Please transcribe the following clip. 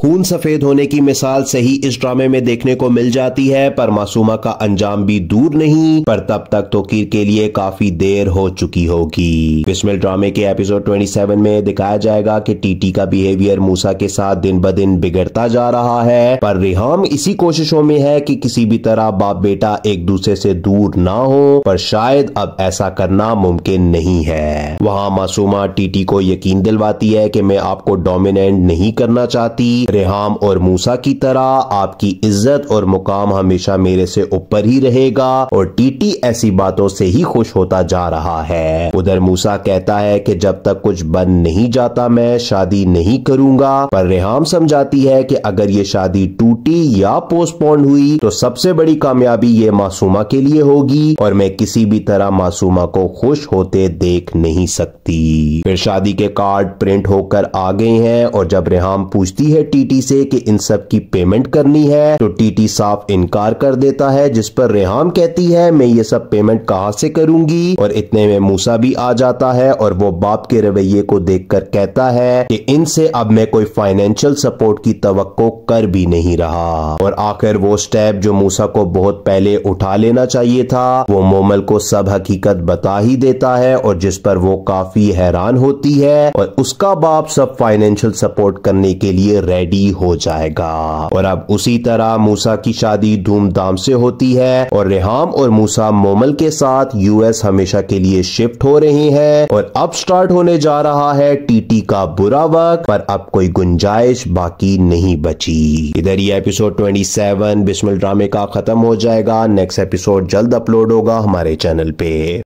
खून सफेद होने की मिसाल सही इस ड्रामे में देखने को मिल जाती है पर मासूमा का अंजाम भी दूर नहीं पर तब तक तो कीर के लिए काफी देर हो चुकी होगी बिस्मिल ड्रामे के एपिसोड 27 में दिखाया जाएगा कि टीटी का बिहेवियर मूसा के साथ दिन ब दिन बिगड़ता जा रहा है पर रिहाम इसी कोशिशों में है कि किसी भी तरह बाप बेटा एक दूसरे से दूर ना हो पर शायद अब ऐसा करना मुमकिन नहीं है वहाँ मासूमा टीटी को यकीन दिलवाती है की मैं आपको डोमिनेट नहीं करना चाहती रेहाम और मूसा की तरह आपकी इज्जत और मुकाम हमेशा मेरे से ऊपर ही रहेगा और टीटी ऐसी बातों से ही खुश होता जा रहा है उधर मूसा कहता है कि जब तक कुछ बन नहीं जाता मैं शादी नहीं करूंगा पर रेहाम समझाती है कि अगर ये शादी टूटी या पोस्टपोन हुई तो सबसे बड़ी कामयाबी ये मासूमा के लिए होगी और मैं किसी भी तरह मासूमा को खुश होते देख नहीं सकती फिर शादी के कार्ड प्रिंट होकर आ गए हैं और जब रेहाम पूछती है टी टीटी से कि इन सब की पेमेंट करनी है तो टीटी साफ इनकार कर देता है जिस पर रेहाम कहती है मैं ये सब पेमेंट कहाँ से करूंगी और इतने में मूसा भी आ जाता है और वो बाप के रवैये को कर कहता है कि इनसे अब मैं कोई फाइनेंशियल सपोर्ट की तवक्को कर भी नहीं रहा और आखिर वो स्टेप जो मूसा को बहुत पहले उठा लेना चाहिए था वो मोमल को सब हकीकत बता ही देता है और जिस पर वो काफी हैरान होती है और उसका बाप सब फाइनेंशियल सपोर्ट करने के लिए रेडी रेडी हो जाएगा और अब उसी तरह मूसा की शादी धूमधाम से होती है और रेहाम और मूसा मोमल के साथ यूएस हमेशा के लिए शिफ्ट हो रही है और अब स्टार्ट होने जा रहा है टीटी का बुरा वक्त पर अब कोई गुंजाइश बाकी नहीं बची इधर ये एपिसोड ट्वेंटी सेवन बिस्मिल ड्रामे का खत्म हो जाएगा नेक्स्ट एपिसोड जल्द अपलोड होगा हमारे चैनल पे